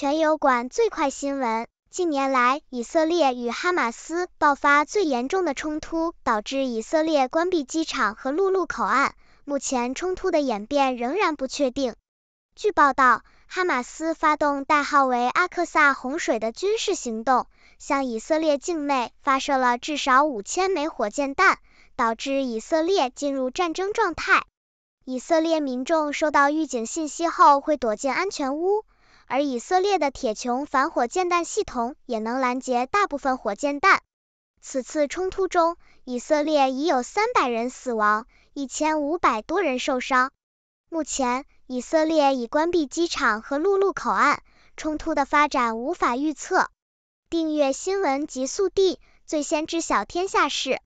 全油管最快新闻：近年来，以色列与哈马斯爆发最严重的冲突，导致以色列关闭机场和陆路口岸。目前，冲突的演变仍然不确定。据报道，哈马斯发动代号为“阿克萨洪水”的军事行动，向以色列境内发射了至少五千枚火箭弹，导致以色列进入战争状态。以色列民众收到预警信息后，会躲进安全屋。而以色列的铁穹反火箭弹系统也能拦截大部分火箭弹。此次冲突中，以色列已有300人死亡，1500多人受伤。目前，以色列已关闭机场和陆路口岸。冲突的发展无法预测。订阅新闻极速递，最先知晓天下事。